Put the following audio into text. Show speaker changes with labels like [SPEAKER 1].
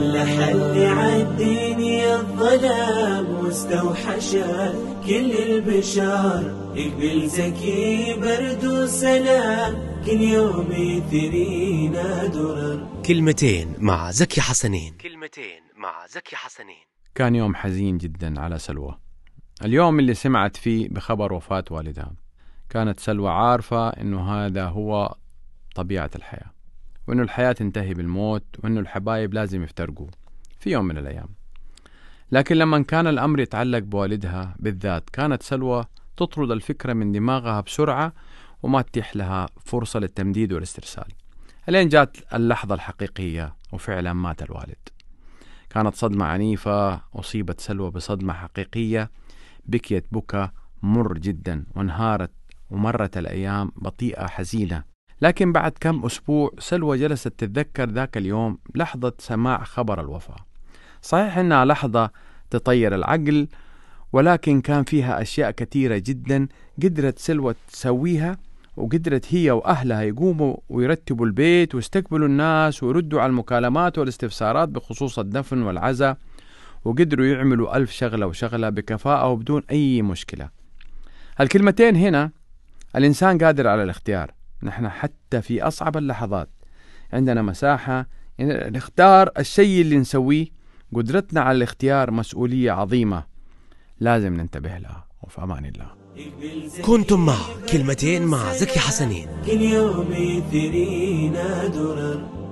[SPEAKER 1] لحل عالدنيا الظلام مستوحشة كل البشار يقبل زكي برد وسلام كل يوم يثرينا درر كلمتين مع زكي حسنين كلمتين مع زكي حسنين كان يوم حزين جدا على سلوى اليوم اللي سمعت فيه بخبر وفاة والدها كانت سلوى عارفة أنه هذا هو طبيعة الحياة وأنه الحياة تنتهي بالموت وأنه الحبايب لازم يفترقوا في يوم من الأيام لكن لما كان الأمر يتعلق بوالدها بالذات كانت سلوى تطرد الفكرة من دماغها بسرعة وما تتيح لها فرصة للتمديد والاسترسال ألين جات اللحظة الحقيقية وفعلا مات الوالد كانت صدمة عنيفة أصيبت سلوى بصدمة حقيقية بكيت بكى مر جدا وانهارت ومرت الأيام بطيئة حزينة لكن بعد كم أسبوع سلوى جلست تتذكر ذاك اليوم لحظة سماع خبر الوفاة صحيح أنها لحظة تطير العقل ولكن كان فيها أشياء كثيرة جدا قدرت سلوى تسويها وقدرت هي وأهلها يقوموا ويرتبوا البيت ويستقبلوا الناس ويردوا على المكالمات والاستفسارات بخصوص الدفن والعزاء وقدروا يعملوا ألف شغلة وشغلة بكفاءة وبدون أي مشكلة الكلمتين هنا الإنسان قادر على الاختيار نحن حتى في أصعب اللحظات عندنا مساحة يعني نختار الشيء اللي نسويه قدرتنا على الاختيار مسؤولية عظيمة لازم ننتبه لها وفي أمان الله كنتم مع كلمتين مع زكي حسنين كل يوم يثرينا درر